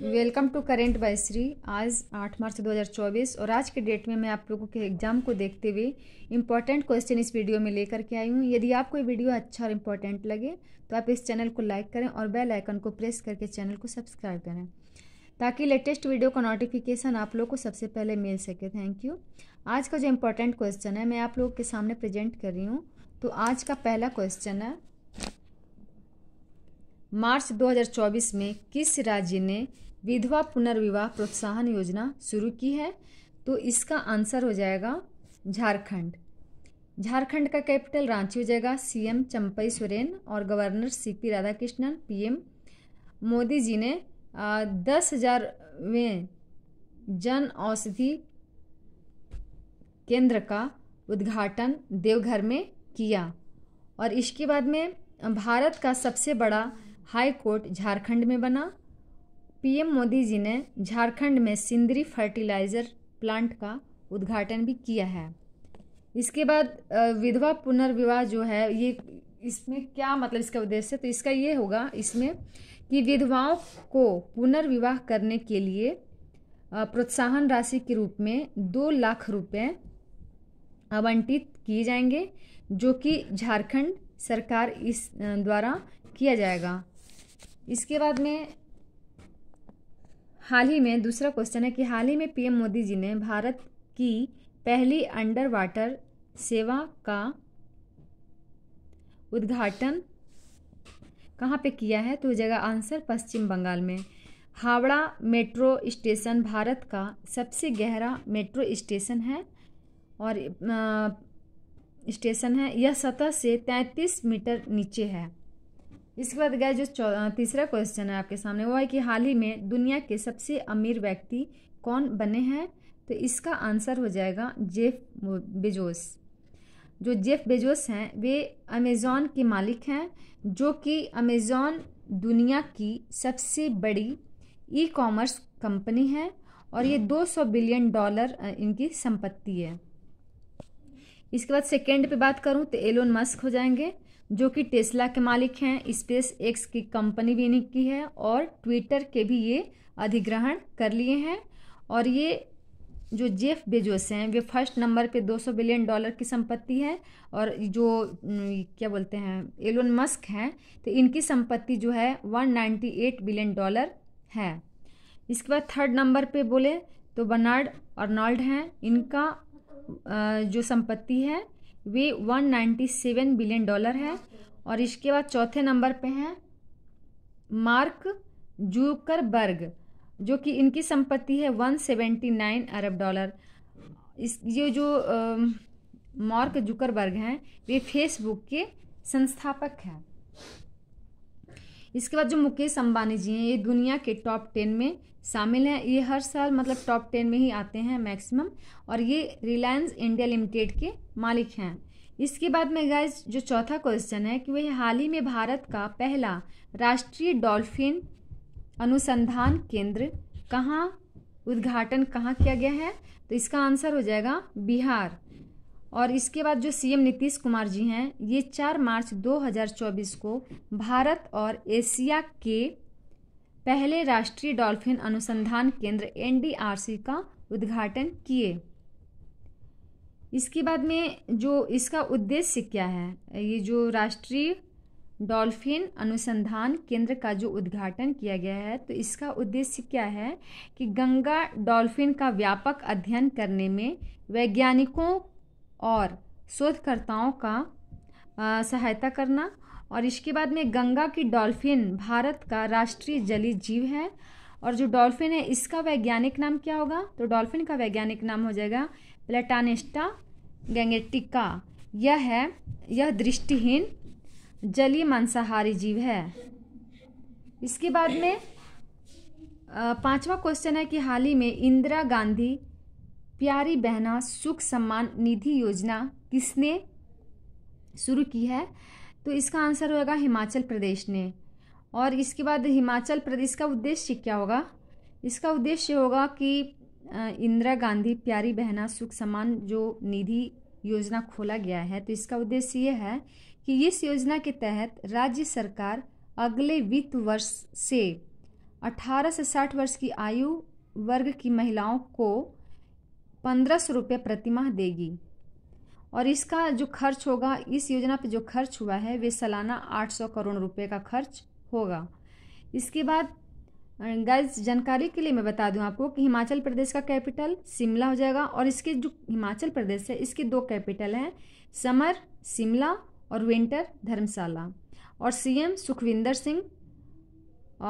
welcome to current by Shri आज 8 मार्च 2024 और आज के डेट में मैं आप लोगों के एग्जाम को देखते हुए इंपॉर्टेंट क्वेश्चन इस वीडियो में लेकर के आई हूँ यदि आपको ये वीडियो अच्छा और इम्पॉर्टेंट लगे तो आप इस चैनल को लाइक करें और बेल आइकन को प्रेस करके चैनल को सब्सक्राइब करें ताकि लेटेस्ट वीडियो का नोटिफिकेशन आप लोग को सबसे पहले मिल सके थैंक यू आज का जो इम्पोर्टेंट क्वेश्चन है मैं आप लोगों के सामने प्रेजेंट कर रही हूँ तो आज का पहला क्वेश्चन है मार्च 2024 में किस राज्य ने विधवा पुनर्विवाह प्रोत्साहन योजना शुरू की है तो इसका आंसर हो जाएगा झारखंड झारखंड का कैपिटल रांची हो जाएगा सीएम चंपई सोरेन और governor C P Radhakrishnan PM Modi ji ने दस हजारवें जन औषधि केंद्र का उद्घाटन देवघर में किया और इसके बाद में भारत का सबसे बड़ा हाई कोर्ट झारखंड में बना पीएम मोदी जी ने झारखंड में सिंदरी फर्टिलाइज़र प्लांट का उद्घाटन भी किया है इसके बाद विधवा पुनर्विवाह जो है ये इसमें क्या मतलब इसका उद्देश्य तो इसका ये होगा इसमें कि विधवाओं को पुनर्विवाह करने के लिए प्रोत्साहन राशि के रूप में दो लाख रुपये आवंटित किए जाएंगे जो कि झारखंड सरकार इस द्वारा किया जाएगा इसके बाद में हाल ही में दूसरा क्वेश्चन है कि हाल ही में पीएम मोदी जी ने भारत की पहली अंडर वाटर सेवा का उद्घाटन कहाँ पे किया है तो जगह आंसर पश्चिम बंगाल में हावड़ा मेट्रो स्टेशन भारत का सबसे गहरा मेट्रो स्टेशन है और स्टेशन है यह सतह से 33 मीटर नीचे है इसके बाद गए जो तीसरा क्वेश्चन है आपके सामने वो है कि हाल ही में दुनिया के सबसे अमीर व्यक्ति कौन बने हैं तो इसका आंसर हो जाएगा जेफ बेजोस जो जेफ बेजोस हैं वे अमेज़ॉन के मालिक हैं जो कि अमेज़ॉन दुनिया की सबसे बड़ी ई कॉमर्स कंपनी है और ये 200 बिलियन डॉलर इनकी संपत्ति है इसके बाद सेकेंड पे बात करूँ तो एलोन मस्क हो जाएंगे जो कि टेस्ला के मालिक हैं स्पेस एक्स की कंपनी भी इन्हीं की है और ट्विटर के भी ये अधिग्रहण कर लिए हैं और ये जो जेफ बेजोस हैं वे फर्स्ट नंबर पे 200 बिलियन डॉलर की संपत्ति है और जो क्या बोलते हैं एलोन मस्क हैं तो इनकी संपत्ति जो है 198 बिलियन डॉलर है इसके बाद थर्ड नंबर पे बोले तो बर्नार्ड अर्नॉल्ड हैं इनका जो संपत्ति है वे 197 बिलियन डॉलर है और इसके बाद चौथे नंबर पे हैं मार्क जूकरबर्ग जो कि इनकी संपत्ति है 179 अरब डॉलर इस ये जो मार्क जुकरबर्ग हैं वे फेसबुक के संस्थापक हैं इसके बाद जो मुकेश अंबानी जी हैं ये दुनिया के टॉप टेन में शामिल हैं ये हर साल मतलब टॉप टेन में ही आते हैं मैक्सिमम और ये रिलायंस इंडिया लिमिटेड के मालिक हैं इसके बाद में गाइज जो चौथा क्वेश्चन है कि वह हाल ही में भारत का पहला राष्ट्रीय डॉल्फिन अनुसंधान केंद्र कहाँ उद्घाटन कहाँ किया गया है तो इसका आंसर हो जाएगा बिहार और इसके बाद जो सीएम नीतीश कुमार जी हैं ये 4 मार्च 2024 को भारत और एशिया के पहले राष्ट्रीय डॉल्फिन अनुसंधान केंद्र एनडीआरसी का उद्घाटन किए इसके बाद में जो इसका उद्देश्य क्या है ये जो राष्ट्रीय डॉल्फिन अनुसंधान केंद्र का जो उद्घाटन किया गया है तो इसका उद्देश्य क्या है कि गंगा डॉल्फिन का व्यापक अध्ययन करने में वैज्ञानिकों और शोधकर्ताओं का सहायता करना और इसके बाद में गंगा की डॉल्फिन भारत का राष्ट्रीय जलीय जीव है और जो डॉल्फिन है इसका वैज्ञानिक नाम क्या होगा तो डॉल्फिन का वैज्ञानिक नाम हो जाएगा प्लेटानिस्टा गैंगेटिका यह है यह दृष्टिहीन जलीय मांसाहारी जीव है इसके बाद में पांचवा क्वेश्चन है कि हाल ही में इंदिरा गांधी प्यारी बहना सुख सम्मान निधि योजना किसने शुरू की है तो इसका आंसर होगा हिमाचल प्रदेश ने और इसके बाद हिमाचल प्रदेश का उद्देश्य क्या होगा इसका उद्देश्य होगा कि इंदिरा गांधी प्यारी बहना सुख सम्मान जो निधि योजना खोला गया है तो इसका उद्देश्य यह है कि इस योजना के तहत राज्य सरकार अगले वित्त वर्ष से 18 से 60 वर्ष की आयु वर्ग की महिलाओं को पंद्रह सौ रुपये प्रतिमाह देगी और इसका जो खर्च होगा इस योजना पे जो खर्च हुआ है वे सालाना आठ सौ करोड़ रुपए का खर्च होगा इसके बाद गैस जानकारी के लिए मैं बता दूं आपको कि हिमाचल प्रदेश का कैपिटल शिमला हो जाएगा और इसके जो हिमाचल प्रदेश है इसके दो कैपिटल हैं समर शिमला और विंटर धर्मशाला और सीएम सुखविंदर सिंह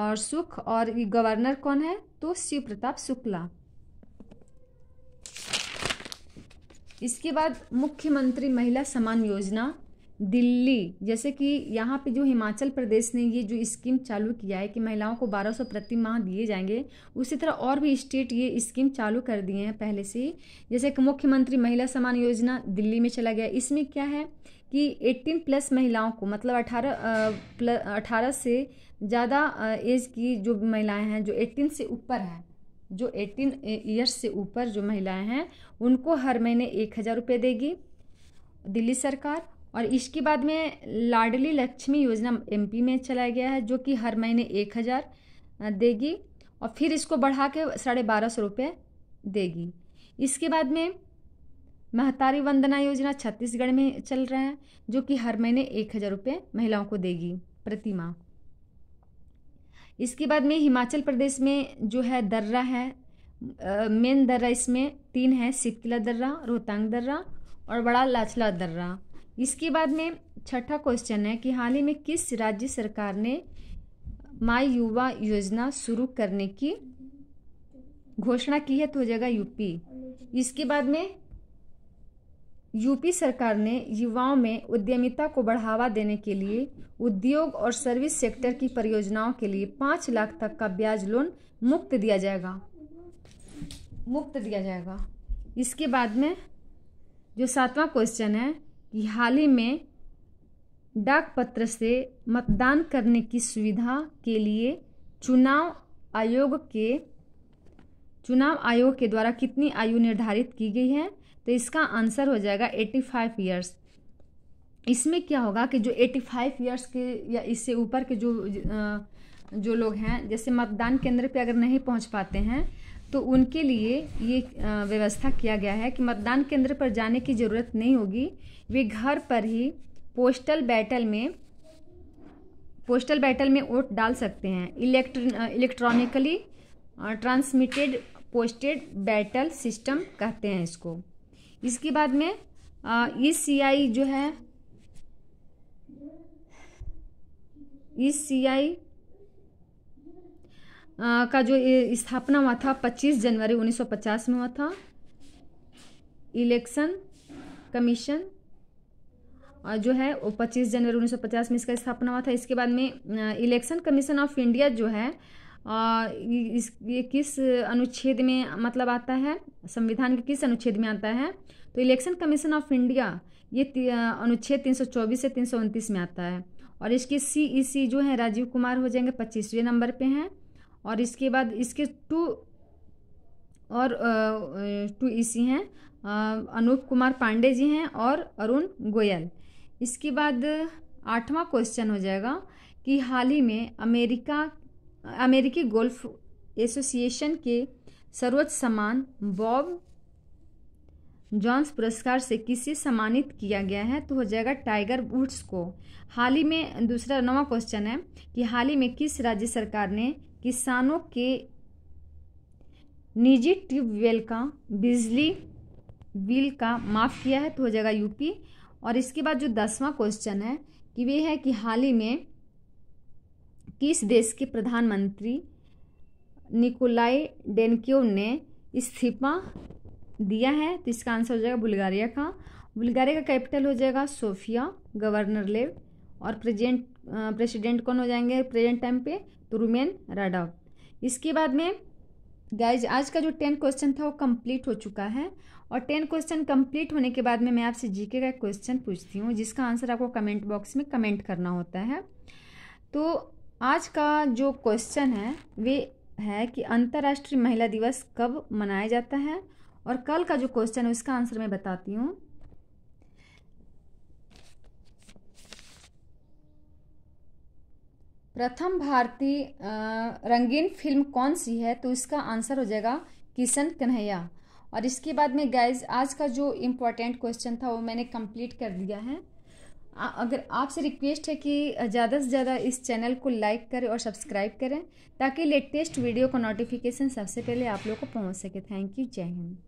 और सुख और गवर्नर कौन है तो शिव प्रताप शुक्ला इसके बाद मुख्यमंत्री महिला समान योजना दिल्ली जैसे कि यहाँ पे जो हिमाचल प्रदेश ने ये जो स्कीम चालू किया है कि महिलाओं को 1200 प्रति माह दिए जाएंगे उसी तरह और भी स्टेट ये स्कीम चालू कर दिए हैं पहले से ही जैसे कि मुख्यमंत्री महिला समान योजना दिल्ली में चला गया इसमें क्या है कि 18 प्लस महिलाओं को मतलब 18 प्लस अठारह से ज़्यादा एज की जो महिलाएं हैं जो 18 से ऊपर हैं जो एटीन ईयर्स से ऊपर जो महिलाएं हैं उनको हर महीने एक हज़ार रुपये देगी दिल्ली सरकार और इसके बाद में लाडली लक्ष्मी योजना एमपी में चलाया गया है जो कि हर महीने एक हज़ार देगी और फिर इसको बढ़ा के साढ़े बारह सौ रुपये देगी इसके बाद में महतारी वंदना योजना छत्तीसगढ़ में चल रहा है जो कि हर महीने एक हज़ार रुपये महिलाओं को देगी प्रतिमा इसके बाद में हिमाचल प्रदेश में जो है दर्रा है मेन दर्रा इसमें तीन है सिकला दर्रा रोहतांग दर्रा और बड़ा लाचला दर्रा इसके बाद में छठा क्वेश्चन है कि हाल ही में किस राज्य सरकार ने माई युवा योजना शुरू करने की घोषणा की है तो हो जाएगा यूपी इसके बाद में यूपी सरकार ने युवाओं में उद्यमिता को बढ़ावा देने के लिए उद्योग और सर्विस सेक्टर की परियोजनाओं के लिए पाँच लाख तक का ब्याज लोन मुक्त दिया जाएगा मुक्त दिया जाएगा इसके बाद में जो सातवां क्वेश्चन है कि हाल ही में डाक पत्र से मतदान करने की सुविधा के लिए चुनाव आयोग के चुनाव आयोग के द्वारा कितनी आयु निर्धारित की गई है तो इसका आंसर हो जाएगा एट्टी फाइव ईयर्स इसमें क्या होगा कि जो एट्टी फाइव ईयर्स के या इससे ऊपर के जो जो लोग हैं जैसे मतदान केंद्र पे अगर नहीं पहुंच पाते हैं तो उनके लिए ये व्यवस्था किया गया है कि मतदान केंद्र पर जाने की ज़रूरत नहीं होगी वे घर पर ही पोस्टल बैटल में पोस्टल बैटल में वोट डाल सकते हैं इलेक्ट्र इलेक्ट्रॉनिकली ट्रांसमिटेड पोस्टेड बैटल सिस्टम कहते हैं इसको इसके बाद में ई सी जो है इस सीआई का जो स्थापना हुआ था 25 जनवरी 1950 में हुआ था इलेक्शन कमीशन और जो है वो 25 जनवरी 1950 में इसका स्थापना हुआ था इसके बाद में इलेक्शन कमीशन ऑफ इंडिया जो है इस ये किस अनुच्छेद में मतलब आता है संविधान के किस अनुच्छेद में आता है तो इलेक्शन कमीशन ऑफ इंडिया ये अनुच्छेद 324 से तीन में आता है और इसके सी ई सी जो है राजीव कुमार हो जाएंगे पच्चीसवें नंबर पे हैं और इसके बाद इसके टू और टू ई सी हैं अनूप कुमार पांडे जी हैं और अरुण गोयल इसके बाद आठवां क्वेश्चन हो जाएगा कि हाल ही में अमेरिका अमेरिकी गोल्फ एसोसिएशन के सर्वोच्च सम्मान बॉब जॉन्स पुरस्कार से किसे सम्मानित किया गया है तो हो जाएगा टाइगर वुड्स को हाल ही में दूसरा नवा क्वेश्चन है कि हाल ही में किस राज्य सरकार ने किसानों के निजी ट्यूबवेल का बिजली बिल का माफ़ किया है तो हो जाएगा यूपी और इसके बाद जो दसवां क्वेश्चन है कि वे है कि हाल ही में किस देश के प्रधानमंत्री निकोलाई डेनक्यो ने इस्तीफा दिया है तो इसका आंसर हो जाएगा बुल्गारिया का बुल्गारिया का कैपिटल हो जाएगा सोफिया गवर्नर लेव और प्रेजेंट प्रेसिडेंट कौन हो जाएंगे प्रेजेंट टाइम पे तो रुमेन राडाव इसके बाद में गाइज आज का जो टेन क्वेश्चन था वो कंप्लीट हो चुका है और टेन क्वेश्चन कंप्लीट होने के बाद में मैं आपसे जीके का क्वेश्चन पूछती हूँ जिसका आंसर आपको कमेंट बॉक्स में कमेंट करना होता है तो आज का जो क्वेश्चन है वे है कि अंतर्राष्ट्रीय महिला दिवस कब मनाया जाता है और कल का जो क्वेश्चन है उसका आंसर मैं बताती हूँ प्रथम भारतीय रंगीन फिल्म कौन सी है तो इसका आंसर हो जाएगा किशन कन्हैया और इसके बाद में गाइज आज का जो इम्पोर्टेंट क्वेश्चन था वो मैंने कंप्लीट कर दिया है अगर आपसे रिक्वेस्ट है कि ज़्यादा से ज़्यादा इस चैनल को लाइक करें और सब्सक्राइब करें ताकि लेटेस्ट वीडियो का नोटिफिकेशन सबसे पहले आप लोग को पहुँच सके थैंक यू जय हिंद